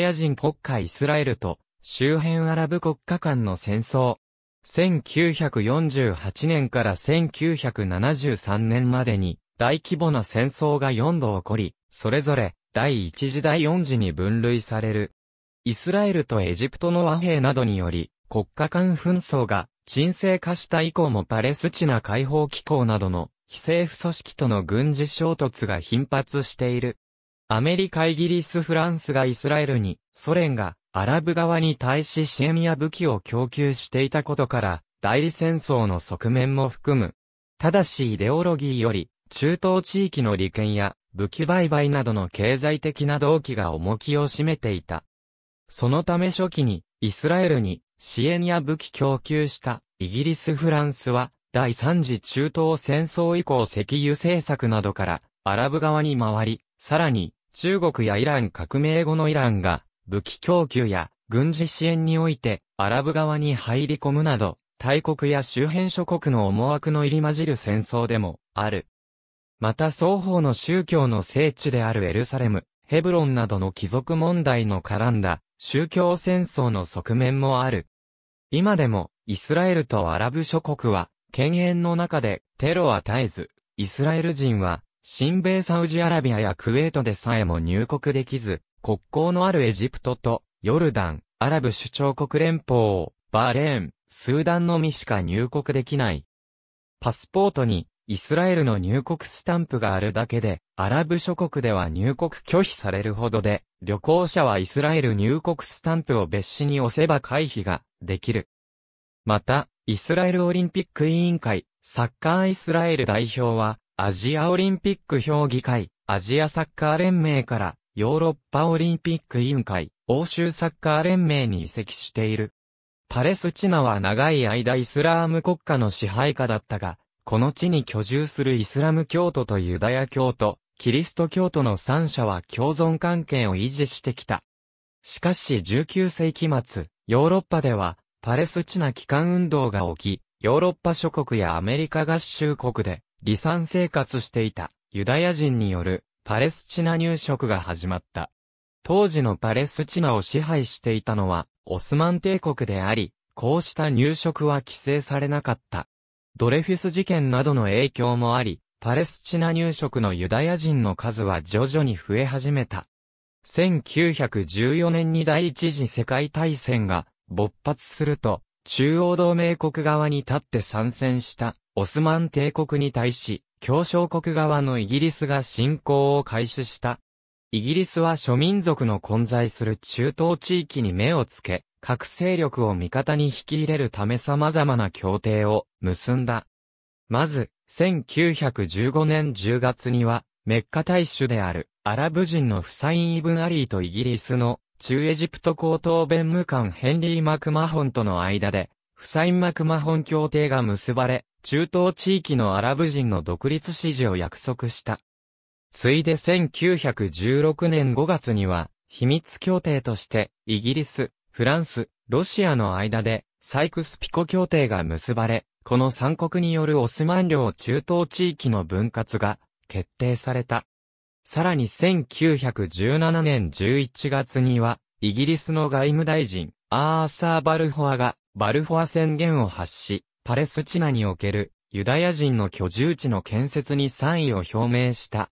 ヤ人国家イスラエルと周辺アラブ国家間の戦争。1948年から1973年までに大規模な戦争が4度起こり、それぞれ第1次第4次に分類される。イスラエルとエジプトの和平などにより、国家間紛争が沈静化した以降もパレスチナ解放機構などの非政府組織との軍事衝突が頻発している。アメリカイギリスフランスがイスラエルに、ソ連がアラブ側に対し支援や武器を供給していたことから、代理戦争の側面も含む。ただしイデオロギーより、中東地域の利権や武器売買などの経済的な動機が重きを占めていた。そのため初期に、イスラエルに支援や武器供給したイギリス・フランスは、第三次中東戦争以降石油政策などからアラブ側に回り、さらに中国やイラン革命後のイランが武器供給や軍事支援においてアラブ側に入り込むなど、大国や周辺諸国の思惑の入り混じる戦争でもある。また双方の宗教の聖地であるエルサレム、ヘブロンなどの貴族問題の絡んだ宗教戦争の側面もある。今でもイスラエルとアラブ諸国は犬猿の中でテロは絶えず、イスラエル人は新米サウジアラビアやクウェートでさえも入国できず、国交のあるエジプトと、ヨルダン、アラブ首長国連邦、バーレーン、スーダンのみしか入国できない。パスポートに、イスラエルの入国スタンプがあるだけで、アラブ諸国では入国拒否されるほどで、旅行者はイスラエル入国スタンプを別紙に押せば回避ができる。また、イスラエルオリンピック委員会、サッカーイスラエル代表は、アジアオリンピック評議会、アジアサッカー連盟から、ヨーロッパオリンピック委員会、欧州サッカー連盟に移籍している。パレスチナは長い間イスラーム国家の支配下だったが、この地に居住するイスラム教徒とユダヤ教徒、キリスト教徒の三者は共存関係を維持してきた。しかし19世紀末、ヨーロッパでは、パレスチナ帰還運動が起き、ヨーロッパ諸国やアメリカ合衆国で、離散生活していたユダヤ人によるパレスチナ入植が始まった。当時のパレスチナを支配していたのはオスマン帝国であり、こうした入植は規制されなかった。ドレフィス事件などの影響もあり、パレスチナ入植のユダヤ人の数は徐々に増え始めた。1914年に第一次世界大戦が勃発すると、中央同盟国側に立って参戦したオスマン帝国に対し、協商国側のイギリスが侵攻を開始した。イギリスは諸民族の混在する中東地域に目をつけ、各勢力を味方に引き入れるため様々な協定を結んだ。まず、1915年10月には、メッカ大主であるアラブ人のフサイン・イブン・アリーとイギリスの中エジプト高等弁務官ヘンリー・マクマホンとの間で、フサイン・マクマホン協定が結ばれ、中東地域のアラブ人の独立支持を約束した。ついで1916年5月には、秘密協定として、イギリス、フランス、ロシアの間で、サイクスピコ協定が結ばれ、この三国によるオスマン領中東地域の分割が決定された。さらに1917年11月には、イギリスの外務大臣、アーサー・バルフォアが、バルフォア宣言を発し、パレスチナにおけるユダヤ人の居住地の建設に賛意を表明した。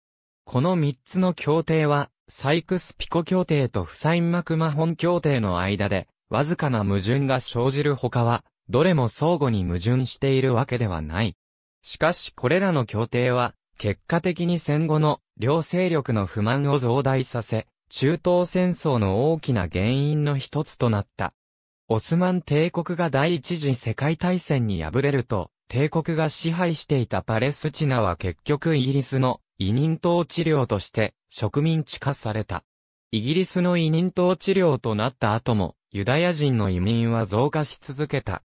この三つの協定は、サイクスピコ協定とフサインマクマホン協定の間で、わずかな矛盾が生じるほかは、どれも相互に矛盾しているわけではない。しかしこれらの協定は、結果的に戦後の両勢力の不満を増大させ、中東戦争の大きな原因の一つとなった。オスマン帝国が第一次世界大戦に敗れると、帝国が支配していたパレスチナは結局イギリスの委任統治領として植民地化された。イギリスの委任統治領となった後も、ユダヤ人の移民は増加し続けた。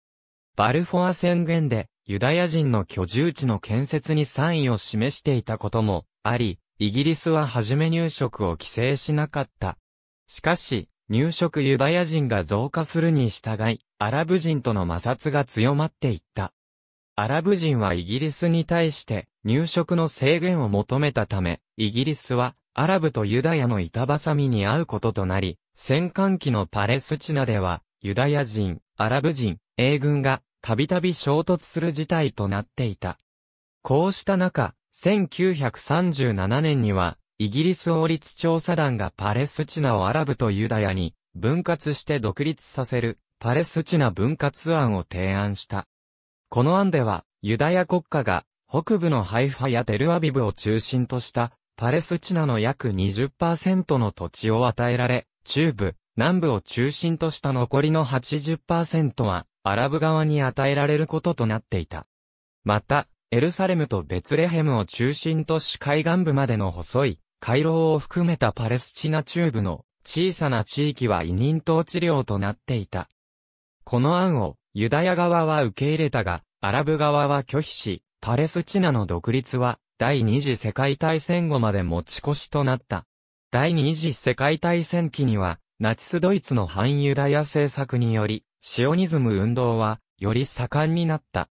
バルフォア宣言で、ユダヤ人の居住地の建設に賛意を示していたこともあり、イギリスは初め入植を規制しなかった。しかし、入植ユダヤ人が増加するに従い、アラブ人との摩擦が強まっていった。アラブ人はイギリスに対して入植の制限を求めたため、イギリスはアラブとユダヤの板挟みに合うこととなり、戦艦機のパレスチナでは、ユダヤ人、アラブ人、英軍がたびたび衝突する事態となっていた。こうした中、1937年には、イギリス王立調査団がパレスチナをアラブとユダヤに分割して独立させるパレスチナ分割案を提案した。この案では、ユダヤ国家が北部のハイファやテルアビブを中心としたパレスチナの約20%の土地を与えられ、中部、南部を中心とした残りの80%はアラブ側に与えられることとなっていた。また、エルサレムとベツレヘムを中心とし海岸部までの細い回廊を含めたパレスチナ中部の小さな地域は委任統治領となっていた。この案をユダヤ側は受け入れたが、アラブ側は拒否し、パレスチナの独立は第二次世界大戦後まで持ち越しとなった。第二次世界大戦期には、ナチスドイツの反ユダヤ政策により、シオニズム運動は、より盛んになった。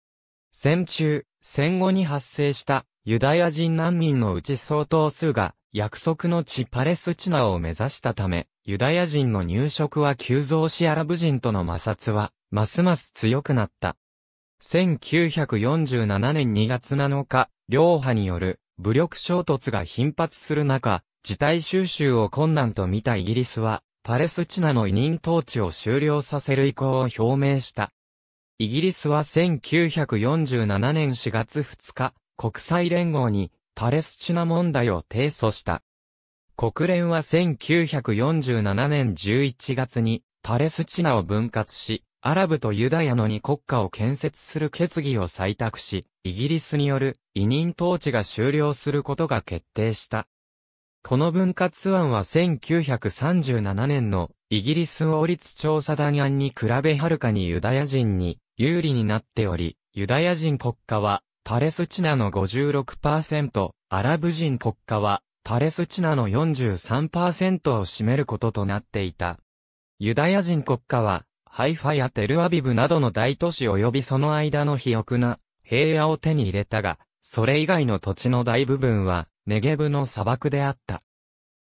戦中、戦後に発生したユダヤ人難民のうち相当数が約束の地パレスチナを目指したため、ユダヤ人の入植は急増しアラブ人との摩擦は、ますます強くなった。1947年2月7日、両派による武力衝突が頻発する中、事態収集を困難と見たイギリスは、パレスチナの委任統治を終了させる意向を表明した。イギリスは1947年4月2日、国際連合にパレスチナ問題を提訴した。国連は1947年11月にパレスチナを分割し、アラブとユダヤの2国家を建設する決議を採択し、イギリスによる委任統治が終了することが決定した。この分割案は1937年のイギリス王立調査団案に比べはるかにユダヤ人に有利になっており、ユダヤ人国家はパレスチナの56%、アラブ人国家は、パレスチナの43%を占めることとなっていた。ユダヤ人国家は、ハイファやテルアビブなどの大都市及びその間の肥沃な平野を手に入れたが、それ以外の土地の大部分は、ネゲブの砂漠であった。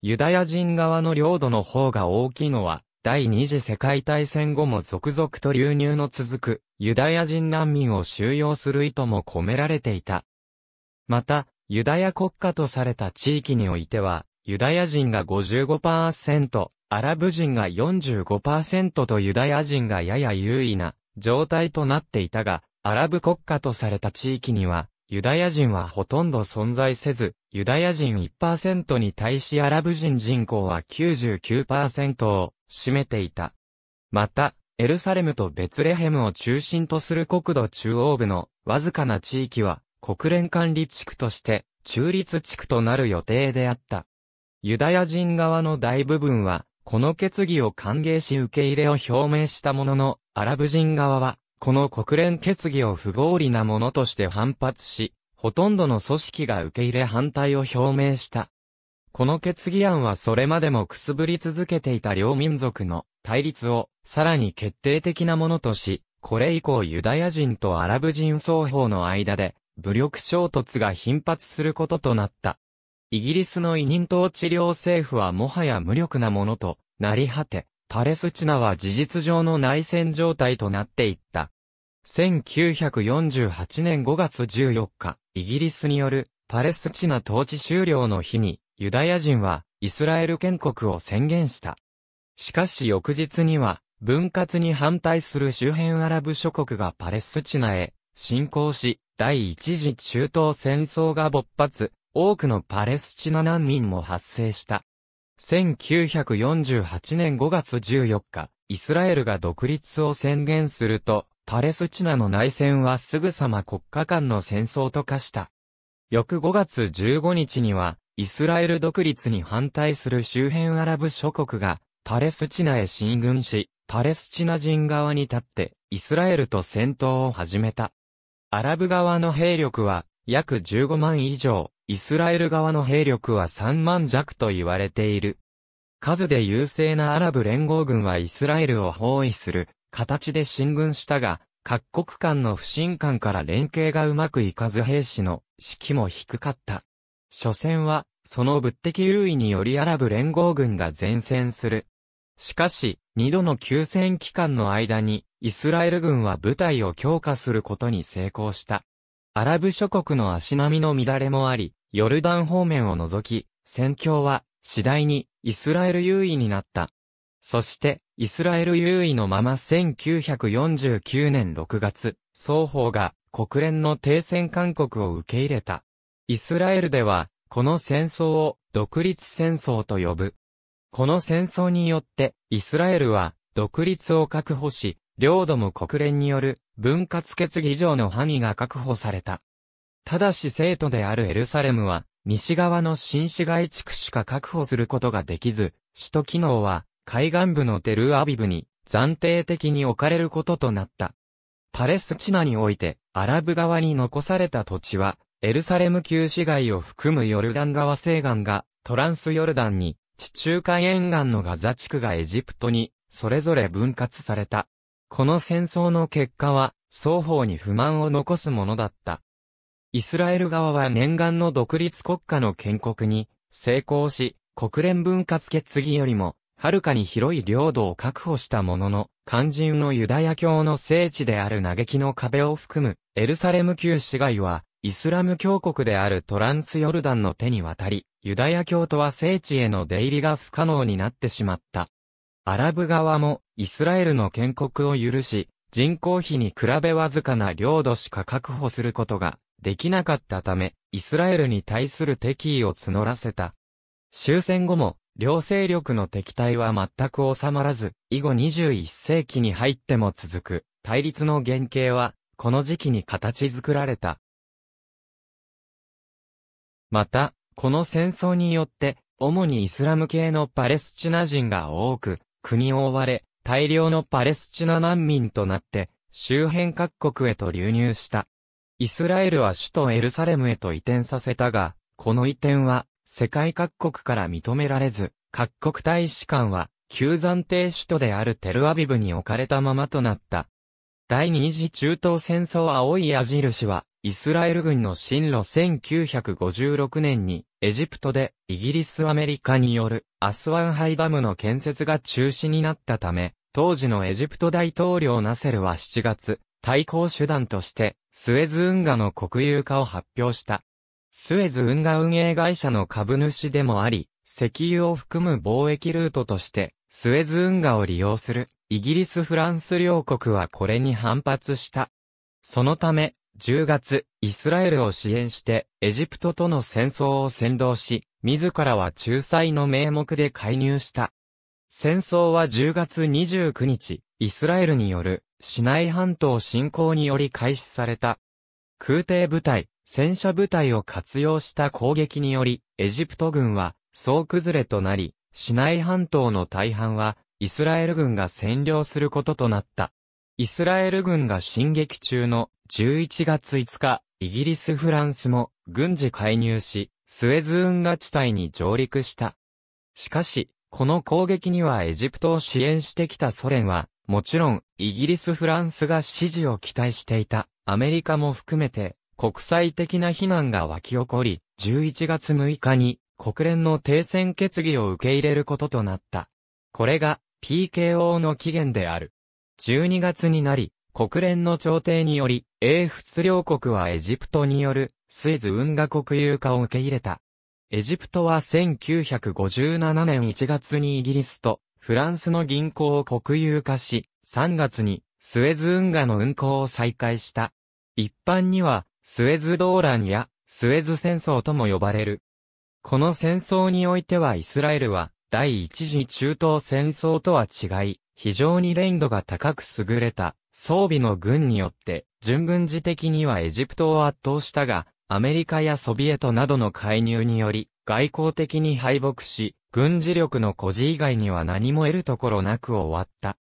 ユダヤ人側の領土の方が大きいのは、第二次世界大戦後も続々と流入の続くユダヤ人難民を収容する意図も込められていた。また、ユダヤ国家とされた地域においては、ユダヤ人が55%、アラブ人が45%とユダヤ人がやや優位な状態となっていたが、アラブ国家とされた地域には、ユダヤ人はほとんど存在せず、ユダヤ人1%に対しアラブ人人口は99%を占めていた。また、エルサレムとベツレヘムを中心とする国土中央部のわずかな地域は国連管理地区として中立地区となる予定であった。ユダヤ人側の大部分はこの決議を歓迎し受け入れを表明したものの、アラブ人側はこの国連決議を不合理なものとして反発し、ほとんどの組織が受け入れ反対を表明した。この決議案はそれまでもくすぶり続けていた両民族の対立をさらに決定的なものとし、これ以降ユダヤ人とアラブ人双方の間で武力衝突が頻発することとなった。イギリスの委任統治療政府はもはや無力なものとなり果て、パレスチナは事実上の内戦状態となっていった。1948年5月14日、イギリスによるパレスチナ統治終了の日に、ユダヤ人はイスラエル建国を宣言した。しかし翌日には、分割に反対する周辺アラブ諸国がパレスチナへ侵攻し、第一次中東戦争が勃発、多くのパレスチナ難民も発生した。1948年5月14日、イスラエルが独立を宣言すると、パレスチナの内戦はすぐさま国家間の戦争と化した。翌5月15日には、イスラエル独立に反対する周辺アラブ諸国が、パレスチナへ進軍し、パレスチナ人側に立って、イスラエルと戦闘を始めた。アラブ側の兵力は、約15万以上、イスラエル側の兵力は3万弱と言われている。数で優勢なアラブ連合軍はイスラエルを包囲する形で進軍したが、各国間の不信感から連携がうまくいかず兵士の士気も低かった。所詮は、その物的優位によりアラブ連合軍が前線する。しかし、二度の休戦期間の間に、イスラエル軍は部隊を強化することに成功した。アラブ諸国の足並みの乱れもあり、ヨルダン方面を除き、戦況は次第にイスラエル優位になった。そして、イスラエル優位のまま1949年6月、双方が国連の停戦勧告を受け入れた。イスラエルでは、この戦争を独立戦争と呼ぶ。この戦争によって、イスラエルは独立を確保し、領土も国連による分割決議上の範囲が確保された。ただし生徒であるエルサレムは、西側の新市街地区しか確保することができず、首都機能は、海岸部のテルアビブに、暫定的に置かれることとなった。パレスチナにおいて、アラブ側に残された土地は、エルサレム旧市街を含むヨルダン川西岸が、トランスヨルダンに、地中海沿岸のガザ地区がエジプトに、それぞれ分割された。この戦争の結果は、双方に不満を残すものだった。イスラエル側は念願の独立国家の建国に成功し、国連分割決議よりも、はるかに広い領土を確保したものの、肝心のユダヤ教の聖地である嘆きの壁を含む、エルサレム旧市街は、イスラム教国であるトランスヨルダンの手に渡り、ユダヤ教徒は聖地への出入りが不可能になってしまった。アラブ側もイスラエルの建国を許し、人口比に比べわずかな領土しか確保することができなかったため、イスラエルに対する敵意を募らせた。終戦後も、両勢力の敵対は全く収まらず、以後21世紀に入っても続く、対立の原型は、この時期に形作られた。また、この戦争によって、主にイスラム系のパレスチナ人が多く、国を追われ、大量のパレスチナ難民となって、周辺各国へと流入した。イスラエルは首都エルサレムへと移転させたが、この移転は世界各国から認められず、各国大使館は旧暫定首都であるテルアビブに置かれたままとなった。第二次中東戦争青い矢印はイスラエル軍の進路1956年に、エジプトでイギリスアメリカによるアスワンハイダムの建設が中止になったため、当時のエジプト大統領ナセルは7月、対抗手段として、スエズ運河の国有化を発表した。スエズ運河運営会社の株主でもあり、石油を含む貿易ルートとして、スエズ運河を利用する、イギリス・フランス両国はこれに反発した。そのため、10月、イスラエルを支援して、エジプトとの戦争を先導し、自らは仲裁の名目で介入した。戦争は10月29日、イスラエルによる、市内半島侵攻により開始された。空挺部隊、戦車部隊を活用した攻撃により、エジプト軍は、総崩れとなり、市内半島の大半は、イスラエル軍が占領することとなった。イスラエル軍が進撃中の11月5日、イギリスフランスも軍事介入し、スエズ運河地帯に上陸した。しかし、この攻撃にはエジプトを支援してきたソ連は、もちろん、イギリスフランスが支持を期待していた、アメリカも含めて、国際的な非難が湧き起こり、11月6日に国連の停戦決議を受け入れることとなった。これが PKO の起源である。12月になり、国連の調停により、英仏両国はエジプトによるスエズ運河国有化を受け入れた。エジプトは1957年1月にイギリスとフランスの銀行を国有化し、3月にスエズ運河の運行を再開した。一般にはスエズ動乱やスエズ戦争とも呼ばれる。この戦争においてはイスラエルは第一次中東戦争とは違い、非常に練度が高く優れた装備の軍によって、準軍事的にはエジプトを圧倒したが、アメリカやソビエトなどの介入により、外交的に敗北し、軍事力の孤児以外には何も得るところなく終わった。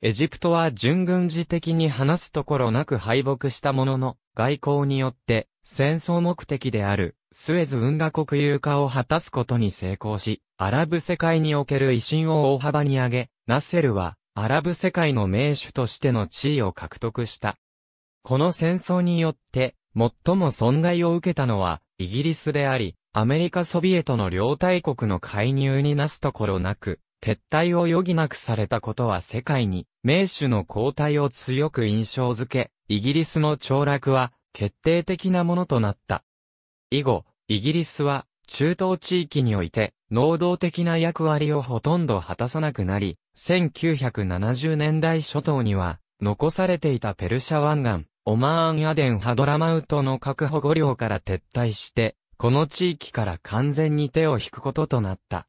エジプトは準軍事的に話すところなく敗北したものの、外交によって戦争目的であるスエズ運河国有化を果たすことに成功し、アラブ世界における威信を大幅に上げ、ナセルは、アラブ世界の名手としての地位を獲得した。この戦争によって、最も損害を受けたのは、イギリスであり、アメリカソビエトの両大国の介入になすところなく、撤退を余儀なくされたことは世界に、名手の交代を強く印象づけ、イギリスの凋落は、決定的なものとなった。以後、イギリスは、中東地域において、能動的な役割をほとんど果たさなくなり、1970年代初頭には、残されていたペルシャ湾岸、オマーンアデンハドラマウトの核保護領から撤退して、この地域から完全に手を引くこととなった。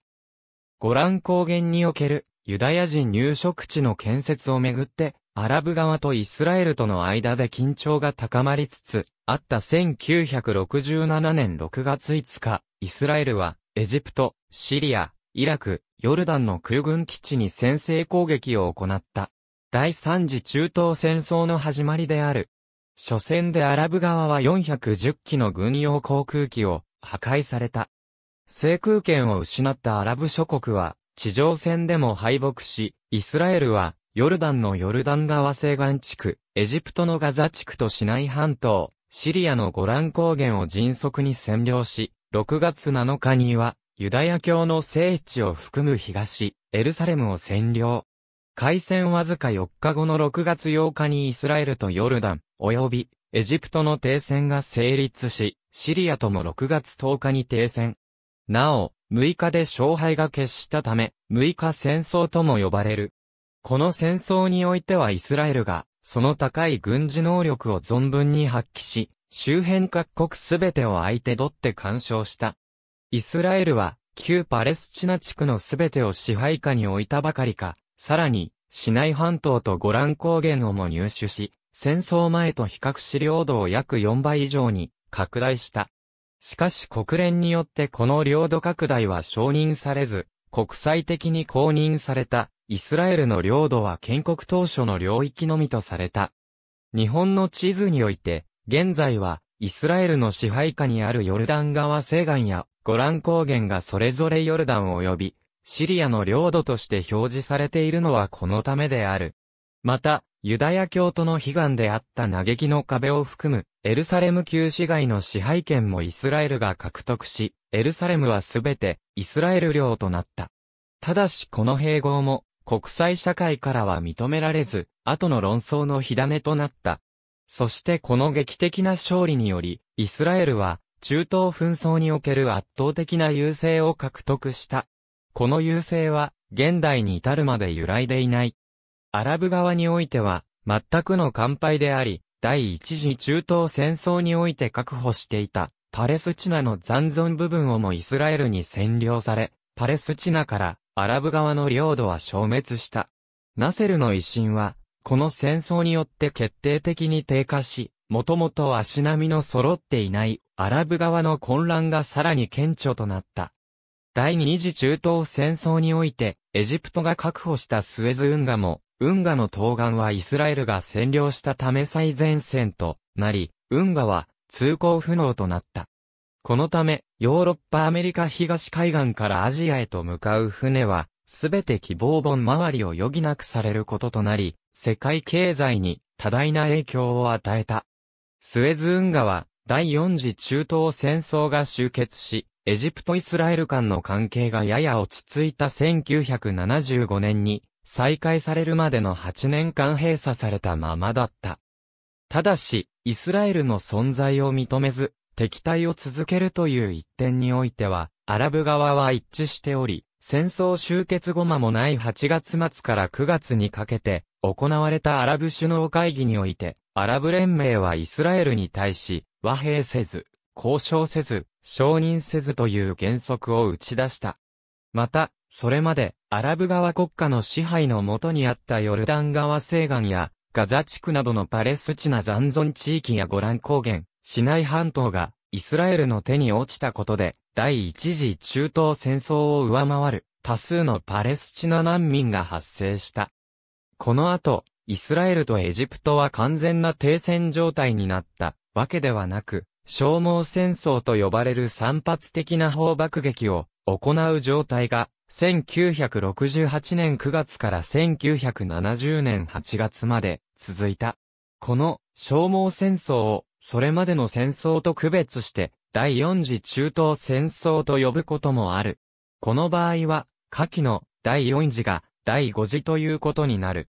ゴラン高原におけるユダヤ人入植地の建設をめぐって、アラブ側とイスラエルとの間で緊張が高まりつつ、あった1967年6月5日、イスラエルは、エジプト、シリア、イラク、ヨルダンの空軍基地に先制攻撃を行った。第三次中東戦争の始まりである。初戦でアラブ側は410機の軍用航空機を破壊された。制空権を失ったアラブ諸国は地上戦でも敗北し、イスラエルはヨルダンのヨルダン川西岸地区、エジプトのガザ地区とシナイ半島、シリアのゴラン高原を迅速に占領し、6月7日にはユダヤ教の聖地を含む東、エルサレムを占領。開戦わずか4日後の6月8日にイスラエルとヨルダン、及びエジプトの停戦が成立し、シリアとも6月10日に停戦。なお、6日で勝敗が決したため、6日戦争とも呼ばれる。この戦争においてはイスラエルが、その高い軍事能力を存分に発揮し、周辺各国すべてを相手取って干渉した。イスラエルは、旧パレスチナ地区のすべてを支配下に置いたばかりか、さらに、市内半島とゴラン高原をも入手し、戦争前と比較し領土を約4倍以上に拡大した。しかし国連によってこの領土拡大は承認されず、国際的に公認されたイスラエルの領土は建国当初の領域のみとされた。日本の地図において、現在はイスラエルの支配下にあるヨルダン川西岸やゴラン高原がそれぞれヨルダン及び、シリアの領土として表示されているのはこのためである。また、ユダヤ教徒の悲願であった嘆きの壁を含む、エルサレム旧市街の支配権もイスラエルが獲得し、エルサレムはすべてイスラエル領となった。ただしこの併合も国際社会からは認められず、後の論争の火種となった。そしてこの劇的な勝利により、イスラエルは中東紛争における圧倒的な優勢を獲得した。この優勢は、現代に至るまで揺らいでいない。アラブ側においては、全くの完敗であり、第一次中東戦争において確保していた、パレスチナの残存部分をもイスラエルに占領され、パレスチナからアラブ側の領土は消滅した。ナセルの威信は、この戦争によって決定的に低下し、もともと足並みの揃っていないアラブ側の混乱がさらに顕著となった。第二次中東戦争において、エジプトが確保したスエズ運河も、運河の東岸はイスラエルが占領したため最前線となり、運河は通行不能となった。このため、ヨーロッパアメリカ東海岸からアジアへと向かう船は、すべて希望本周りを余儀なくされることとなり、世界経済に多大な影響を与えた。スエズ運河は、第四次中東戦争が終結し、エジプト・イスラエル間の関係がやや落ち着いた1975年に、再開されるまでの8年間閉鎖されたままだった。ただし、イスラエルの存在を認めず、敵対を続けるという一点においては、アラブ側は一致しており、戦争終結後間もない8月末から9月にかけて、行われたアラブ首脳会議において、アラブ連盟はイスラエルに対し、和平せず、交渉せず、承認せずという原則を打ち出した。また、それまで、アラブ側国家の支配のもとにあったヨルダン川西岸や、ガザ地区などのパレスチナ残存地域やゴラン高原、市内半島が、イスラエルの手に落ちたことで、第一次中東戦争を上回る、多数のパレスチナ難民が発生した。この後、イスラエルとエジプトは完全な停戦状態になったわけではなく、消耗戦争と呼ばれる散発的な砲爆撃を行う状態が、1968年9月から1970年8月まで続いた。この消耗戦争をそれまでの戦争と区別して第四次中東戦争と呼ぶこともある。この場合は下記の第四次が第五次ということになる。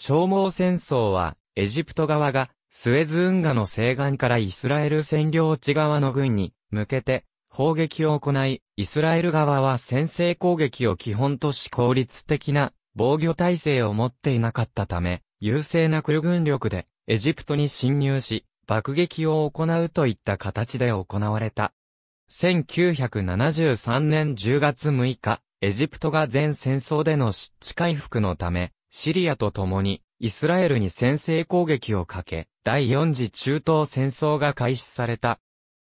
消耗戦争は、エジプト側が、スエズ運河の西岸からイスラエル占領地側の軍に、向けて、砲撃を行い、イスラエル側は先制攻撃を基本とし効率的な防御体制を持っていなかったため、優勢な空軍力でエジプトに侵入し、爆撃を行うといった形で行われた。1973年10月6日、エジプトが全戦争での湿地回復のため、シリアと共に、イスラエルに先制攻撃をかけ、第四次中東戦争が開始された。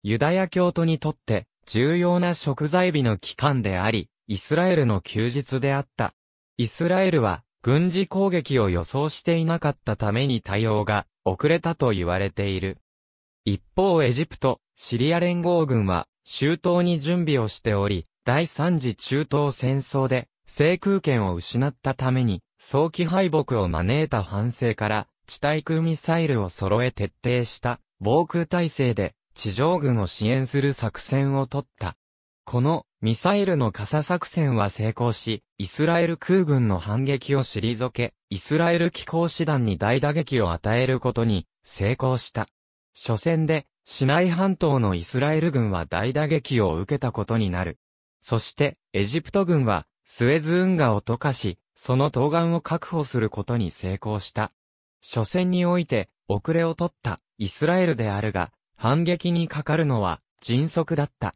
ユダヤ教徒にとって、重要な食材日の期間であり、イスラエルの休日であった。イスラエルは、軍事攻撃を予想していなかったために対応が遅れたと言われている。一方エジプト、シリア連合軍は、周到に準備をしており、第三次中東戦争で制空権を失ったために、早期敗北を招いた反省から、地対空ミサイルを揃え徹底した防空体制で地上軍を支援する作戦を取った。このミサイルの傘作戦は成功し、イスラエル空軍の反撃を退け、イスラエル機構師団に大打撃を与えることに成功した。初戦で、市内半島のイスラエル軍は大打撃を受けたことになる。そして、エジプト軍は、スエズ運河を溶かし、その東岸を確保することに成功した。初戦において、遅れを取ったイスラエルであるが、反撃にかかるのは迅速だった。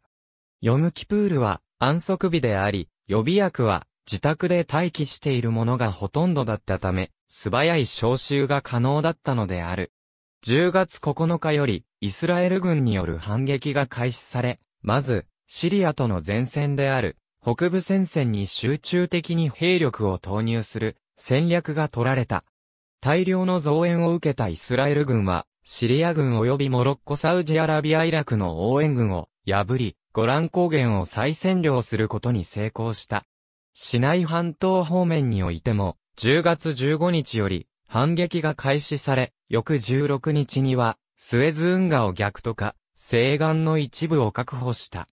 ヨムキプールは安息日であり、予備役は自宅で待機しているものがほとんどだったため、素早い召集が可能だったのである。10月9日より、イスラエル軍による反撃が開始され、まず、シリアとの前線である、北部戦線に集中的に兵力を投入する戦略が取られた。大量の増援を受けたイスラエル軍は、シリア軍及びモロッコサウジアラビアイラクの応援軍を破り、ゴラン高原を再占領することに成功した。市内半島方面においても、10月15日より反撃が開始され、翌16日には、スエズ運河を逆とか、西岸の一部を確保した。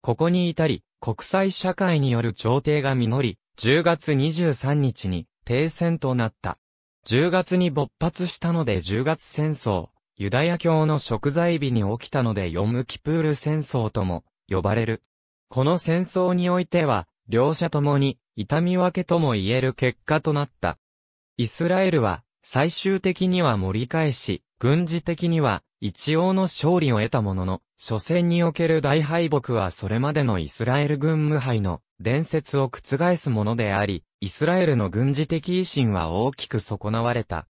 ここに至り、国際社会による調停が実り、10月23日に停戦となった。10月に勃発したので10月戦争、ユダヤ教の食材日に起きたのでヨムキプール戦争とも呼ばれる。この戦争においては、両者ともに痛み分けとも言える結果となった。イスラエルは最終的には盛り返し、軍事的には一応の勝利を得たものの、初戦における大敗北はそれまでのイスラエル軍無敗の伝説を覆すものであり、イスラエルの軍事的威信は大きく損なわれた。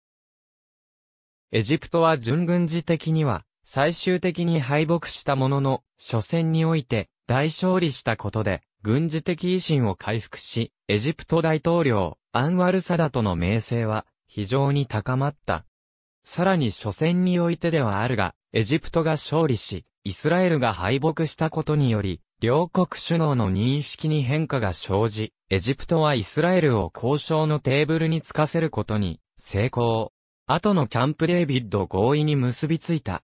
エジプトは準軍事的には最終的に敗北したものの、初戦において大勝利したことで軍事的威信を回復し、エジプト大統領アンワル・サダとの名声は非常に高まった。さらに初戦においてではあるが、エジプトが勝利し、イスラエルが敗北したことにより、両国首脳の認識に変化が生じ、エジプトはイスラエルを交渉のテーブルにつかせることに成功。後のキャンプデービッド合意に結びついた。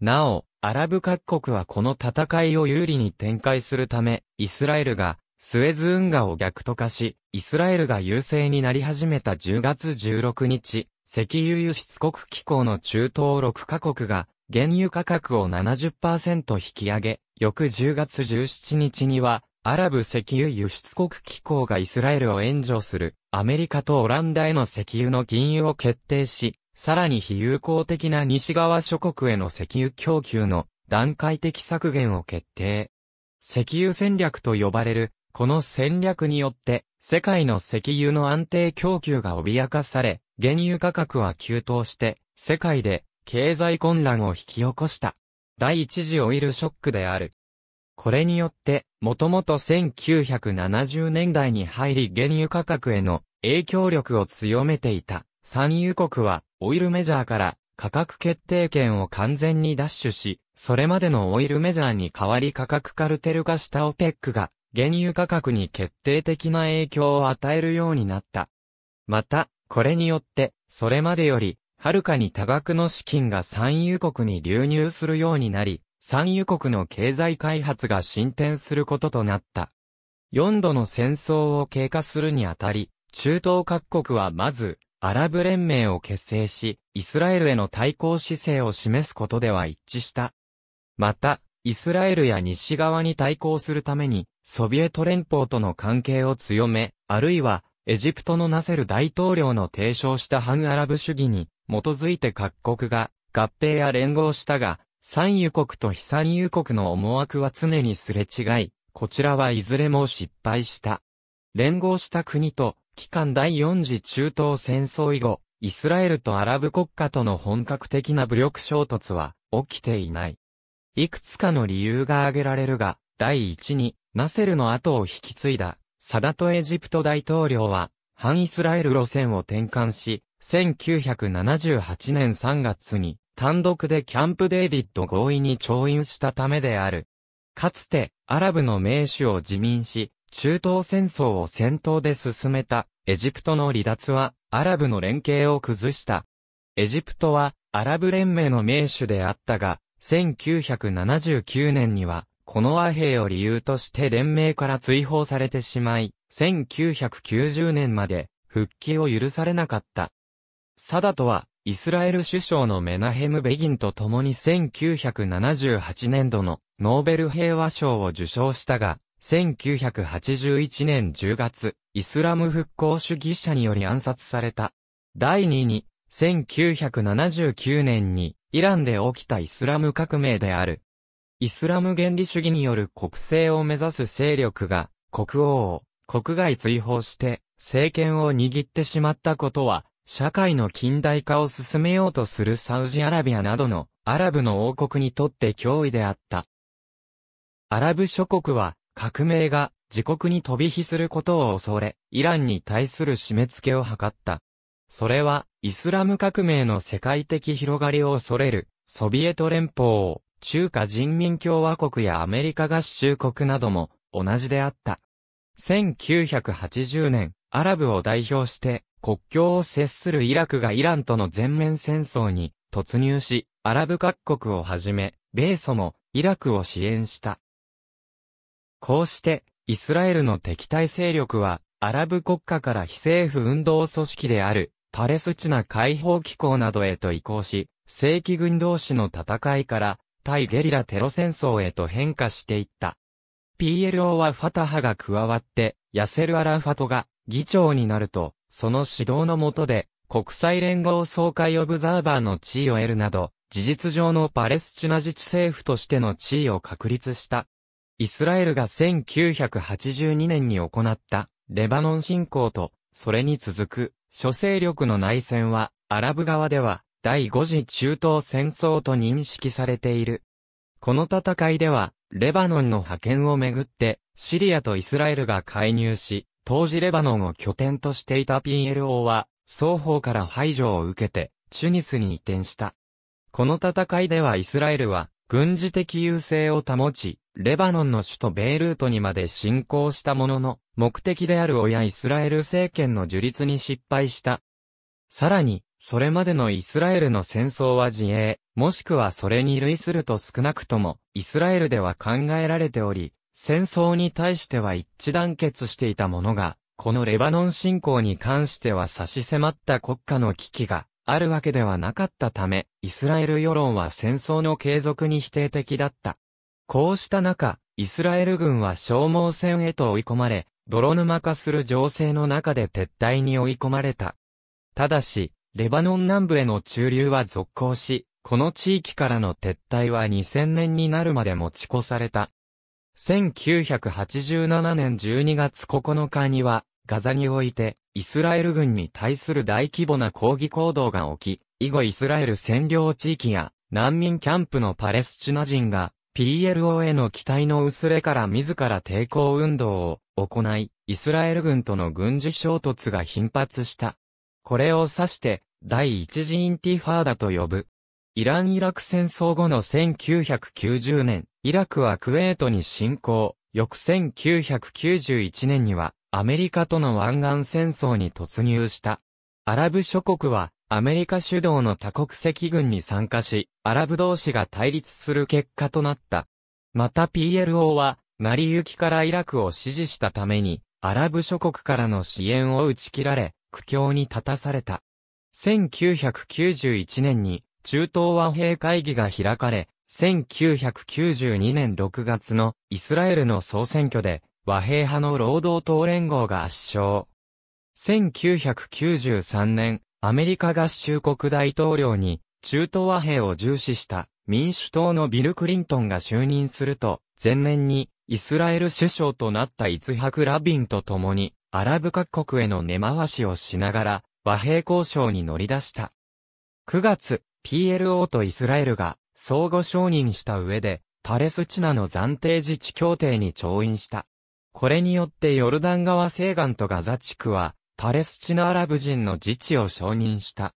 なお、アラブ各国はこの戦いを有利に展開するため、イスラエルがスエズ運河を逆渡化し、イスラエルが優勢になり始めた10月16日、石油輸出国機構の中東6カ国が原油価格を70%引き上げ、翌10月17日には、アラブ石油輸出国機構がイスラエルを援助する、アメリカとオランダへの石油の禁輸を決定し、さらに非友好的な西側諸国への石油供給の段階的削減を決定。石油戦略と呼ばれる、この戦略によって、世界の石油の安定供給が脅かされ、原油価格は急騰して、世界で経済混乱を引き起こした。第一次オイルショックである。これによって、もともと1970年代に入り原油価格への影響力を強めていた産油国はオイルメジャーから価格決定権を完全に奪取し、それまでのオイルメジャーに代わり価格カルテル化したオペックが原油価格に決定的な影響を与えるようになった。また、これによって、それまでよりはるかに多額の資金が産油国に流入するようになり、産油国の経済開発が進展することとなった。4度の戦争を経過するにあたり、中東各国はまず、アラブ連盟を結成し、イスラエルへの対抗姿勢を示すことでは一致した。また、イスラエルや西側に対抗するために、ソビエト連邦との関係を強め、あるいは、エジプトのナセル大統領の提唱した反アラブ主義に基づいて各国が合併や連合したが、産油国と非産油国の思惑は常にすれ違い、こちらはいずれも失敗した。連合した国と、期間第四次中東戦争以後、イスラエルとアラブ国家との本格的な武力衝突は起きていない。いくつかの理由が挙げられるが、第一に、ナセルの後を引き継いだ、サダトエジプト大統領は、反イスラエル路線を転換し、1978年3月に単独でキャンプデイビッド合意に調印したためである。かつてアラブの名手を自民し、中東戦争を戦闘で進めたエジプトの離脱はアラブの連携を崩した。エジプトはアラブ連盟の名手であったが、1979年にはこの和平を理由として連盟から追放されてしまい、1990年まで復帰を許されなかった。サダトは、イスラエル首相のメナヘム・ベギンと共に1978年度のノーベル平和賞を受賞したが、1981年10月、イスラム復興主義者により暗殺された。第2に、1979年に、イランで起きたイスラム革命である。イスラム原理主義による国政を目指す勢力が、国王を国外追放して、政権を握ってしまったことは、社会の近代化を進めようとするサウジアラビアなどのアラブの王国にとって脅威であった。アラブ諸国は革命が自国に飛び火することを恐れ、イランに対する締め付けを図った。それは、イスラム革命の世界的広がりを恐れる、ソビエト連邦を、中華人民共和国やアメリカ合衆国なども、同じであった。1980年、アラブを代表して、国境を接するイラクがイランとの全面戦争に突入し、アラブ各国をはじめ、米ソもイラクを支援した。こうして、イスラエルの敵対勢力は、アラブ国家から非政府運動組織である、パレスチナ解放機構などへと移行し、正規軍同士の戦いから、対ゲリラテロ戦争へと変化していった。PLO はファタハが加わって、ヤセル・アラファトが議長になると、その指導の下で、国際連合総会オブザーバーの地位を得るなど、事実上のパレスチナ自治政府としての地位を確立した。イスラエルが1982年に行った、レバノン侵攻と、それに続く、諸勢力の内戦は、アラブ側では、第5次中東戦争と認識されている。この戦いでは、レバノンの覇権をめぐって、シリアとイスラエルが介入し、当時レバノンを拠点としていた PLO は、双方から排除を受けて、チュニスに移転した。この戦いではイスラエルは、軍事的優勢を保ち、レバノンの首都ベイルートにまで侵攻したものの、目的である親イスラエル政権の樹立に失敗した。さらに、それまでのイスラエルの戦争は自衛、もしくはそれに類すると少なくとも、イスラエルでは考えられており、戦争に対しては一致団結していたものが、このレバノン侵攻に関しては差し迫った国家の危機があるわけではなかったため、イスラエル世論は戦争の継続に否定的だった。こうした中、イスラエル軍は消耗戦へと追い込まれ、泥沼化する情勢の中で撤退に追い込まれた。ただし、レバノン南部への駐留は続行し、この地域からの撤退は2000年になるまで持ち越された。1987年12月9日には、ガザにおいて、イスラエル軍に対する大規模な抗議行動が起き、以後イスラエル占領地域や、難民キャンプのパレスチナ人が、PLO への期待の薄れから自ら抵抗運動を行い、イスラエル軍との軍事衝突が頻発した。これを指して、第一次インティファーダと呼ぶ。イラン・イラク戦争後の1990年、イラクはクウェートに侵攻、翌1991年にはアメリカとの湾岸戦争に突入した。アラブ諸国はアメリカ主導の多国籍軍に参加し、アラブ同士が対立する結果となった。また PLO は、成り行きからイラクを支持したために、アラブ諸国からの支援を打ち切られ、苦境に立たされた。1991年に中東和平会議が開かれ、1992年6月のイスラエルの総選挙で和平派の労働党連合が圧勝。1993年、アメリカ合衆国大統領に中東和平を重視した民主党のビル・クリントンが就任すると、前年にイスラエル首相となったイツハク・ラビンと共にアラブ各国への根回しをしながら和平交渉に乗り出した。9月、PLO とイスラエルが相互承認した上で、パレスチナの暫定自治協定に調印した。これによってヨルダン川西岸とガザ地区は、パレスチナアラブ人の自治を承認した。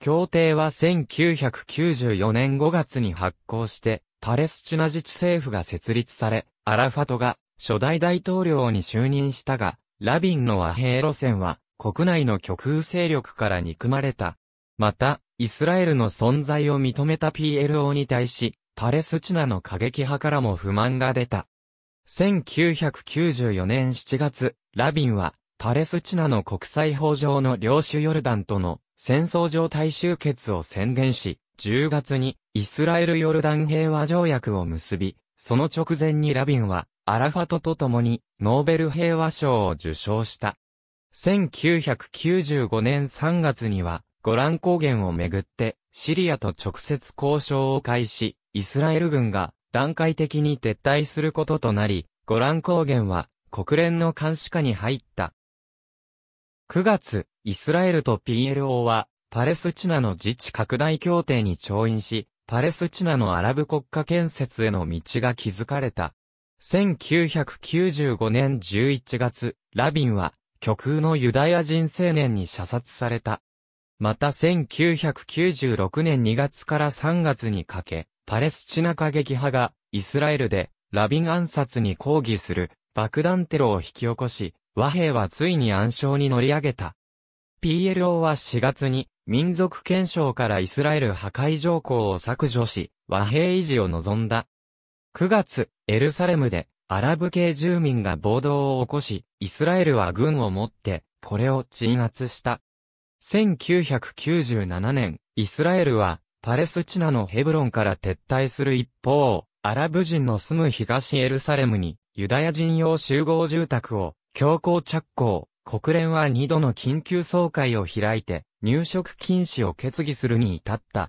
協定は1994年5月に発行して、パレスチナ自治政府が設立され、アラファトが初代大統領に就任したが、ラビンの和平路線は国内の極右勢力から憎まれた。また、イスラエルの存在を認めた PLO に対し、パレスチナの過激派からも不満が出た。1994年7月、ラビンは、パレスチナの国際法上の領主ヨルダンとの戦争状態終結を宣言し、10月にイスラエル・ヨルダン平和条約を結び、その直前にラビンは、アラファトと共に、ノーベル平和賞を受賞した。1995年3月には、ゴラン高原をめぐって、シリアと直接交渉を開始、イスラエル軍が段階的に撤退することとなり、ゴラン高原は国連の監視下に入った。9月、イスラエルと PLO は、パレスチナの自治拡大協定に調印し、パレスチナのアラブ国家建設への道が築かれた。1995年11月、ラビンは、極右のユダヤ人青年に射殺された。また1996年2月から3月にかけ、パレスチナ過激派がイスラエルでラビン暗殺に抗議する爆弾テロを引き起こし、和平はついに暗礁に乗り上げた。PLO は4月に民族憲章からイスラエル破壊条項を削除し、和平維持を望んだ。9月、エルサレムでアラブ系住民が暴動を起こし、イスラエルは軍を持って、これを鎮圧した。1997年、イスラエルは、パレスチナのヘブロンから撤退する一方、アラブ人の住む東エルサレムに、ユダヤ人用集合住宅を、強行着工。国連は二度の緊急総会を開いて、入植禁止を決議するに至った。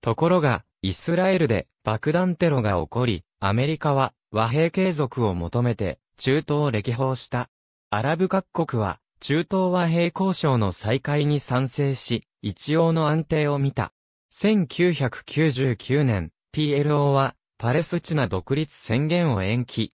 ところが、イスラエルで爆弾テロが起こり、アメリカは和平継続を求めて、中東を歴訪した。アラブ各国は、中東和平交渉の再開に賛成し、一応の安定を見た。1999年、PLO はパレスチナ独立宣言を延期。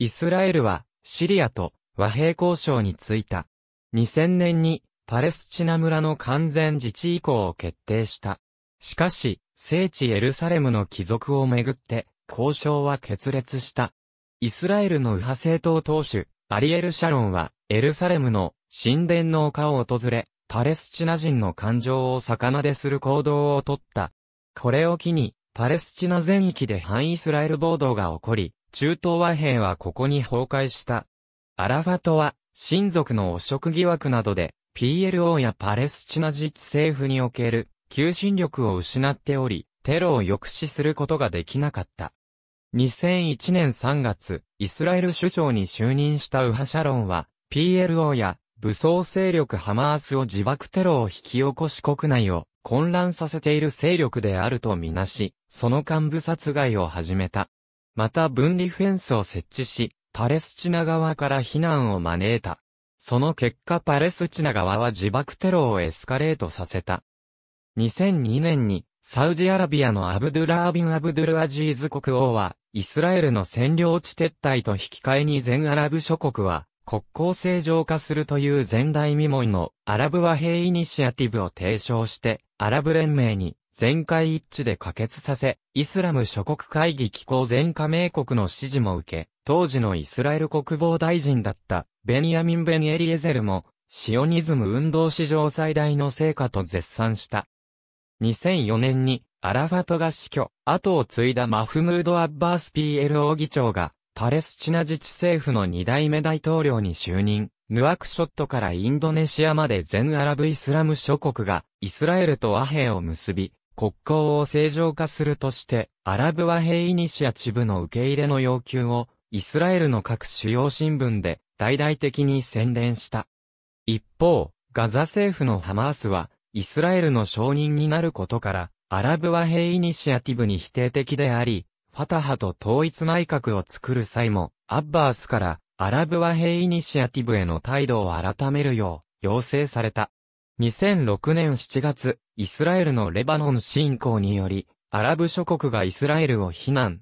イスラエルはシリアと和平交渉に就いた。2000年にパレスチナ村の完全自治移行を決定した。しかし、聖地エルサレムの帰属をめぐって交渉は決裂した。イスラエルの右派政党党首、アリエル・シャロンは、エルサレムの神殿の丘を訪れ、パレスチナ人の感情を逆なでする行動をとった。これを機に、パレスチナ全域で反イスラエル暴動が起こり、中東和平はここに崩壊した。アラファトは、親族の汚職疑惑などで、PLO やパレスチナ自治政府における求心力を失っており、テロを抑止することができなかった。2001年3月、イスラエル首相に就任したウハシャロンは、PLO や武装勢力ハマースを自爆テロを引き起こし国内を混乱させている勢力であるとみなし、その幹部殺害を始めた。また分離フェンスを設置し、パレスチナ側から避難を招いた。その結果パレスチナ側は自爆テロをエスカレートさせた。2002年に、サウジアラビアのアブドゥラービン・アブドゥルアジーズ国王は、イスラエルの占領地撤退と引き換えに全アラブ諸国は、国交正常化するという前代未聞のアラブ和平イニシアティブを提唱して、アラブ連盟に全会一致で可決させ、イスラム諸国会議機構全加盟国の支持も受け、当時のイスラエル国防大臣だったベニヤミン・ベニエリエゼルも、シオニズム運動史上最大の成果と絶賛した。2004年にアラファトが死去、後を継いだマフムード・アッバース PLO 議長がパレスチナ自治政府の2代目大統領に就任。ヌアクショットからインドネシアまで全アラブイスラム諸国がイスラエルと和平を結び、国交を正常化するとして、アラブ和平イニシアチブの受け入れの要求を、イスラエルの各主要新聞で大々的に宣伝した。一方、ガザ政府のハマースは、イスラエルの承認になることから、アラブ和平イニシアティブに否定的であり、ファタハと統一内閣を作る際も、アッバースからアラブ和平イニシアティブへの態度を改めるよう要請された。2006年7月、イスラエルのレバノン侵攻により、アラブ諸国がイスラエルを非難。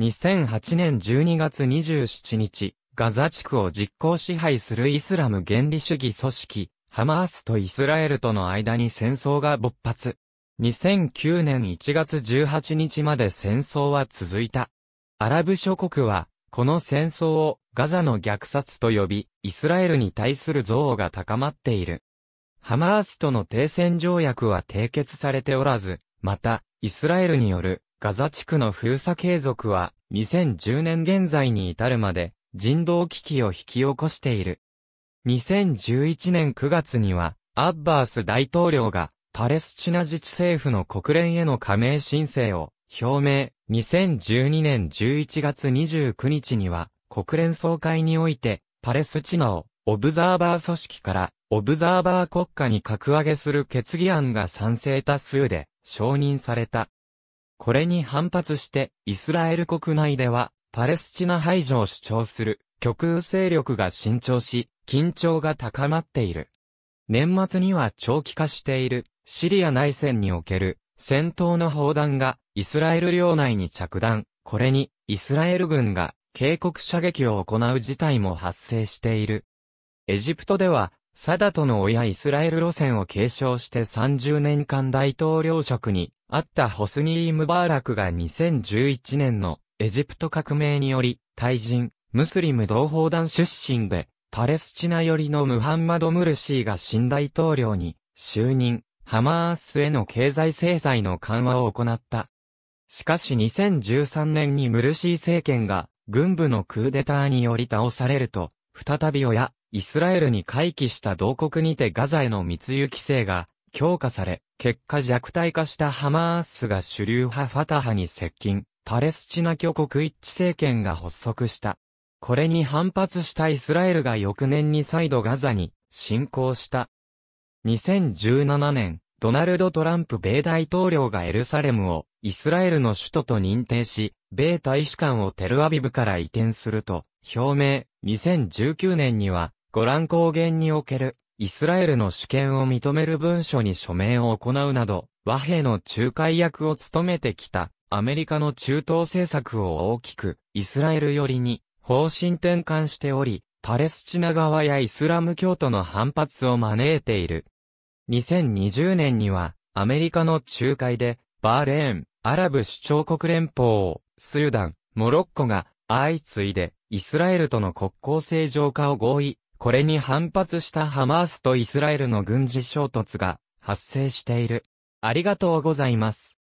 2008年12月27日、ガザ地区を実効支配するイスラム原理主義組織、ハマースとイスラエルとの間に戦争が勃発。2009年1月18日まで戦争は続いた。アラブ諸国は、この戦争をガザの虐殺と呼び、イスラエルに対する憎悪が高まっている。ハマースとの停戦条約は締結されておらず、また、イスラエルによるガザ地区の封鎖継続は2010年現在に至るまで人道危機を引き起こしている。2011年9月には、アッバース大統領がパレスチナ自治政府の国連への加盟申請を表明、2012年11月29日には、国連総会において、パレスチナをオブザーバー組織からオブザーバー国家に格上げする決議案が賛成多数で承認された。これに反発してイスラエル国内ではパレスチナ排除を主張する極右勢力が伸長し緊張が高まっている。年末には長期化しているシリア内戦における戦闘の砲弾がイスラエル領内に着弾。これにイスラエル軍が警告射撃を行う事態も発生している。エジプトでは、サダトの親イスラエル路線を継承して30年間大統領職にあったホスニー・ムバーラクが2011年のエジプト革命により、退陣、ムスリム同胞団出身で、パレスチナ寄りのムハンマド・ムルシーが新大統領に就任。ハマースへの経済制裁の緩和を行った。しかし2013年にムルシー政権が軍部のクーデターにより倒されると、再び親、イスラエルに回帰した同国にてガザへの密輸規制が強化され、結果弱体化したハマースが主流派ファタハに接近、パレスチナ挙国一致政権が発足した。これに反発したイスラエルが翌年に再度ガザに侵攻した。2017年、ドナルド・トランプ米大統領がエルサレムをイスラエルの首都と認定し、米大使館をテルアビブから移転すると表明、2019年にはゴラン高原におけるイスラエルの主権を認める文書に署名を行うなど、和平の仲介役を務めてきたアメリカの中東政策を大きくイスラエル寄りに方針転換しており、パレスチナ側やイスラム教徒の反発を招いている。2020年には、アメリカの仲介で、バーレーン、アラブ首長国連邦、スーダン、モロッコが、相次いで、イスラエルとの国交正常化を合意、これに反発したハマースとイスラエルの軍事衝突が発生している。ありがとうございます。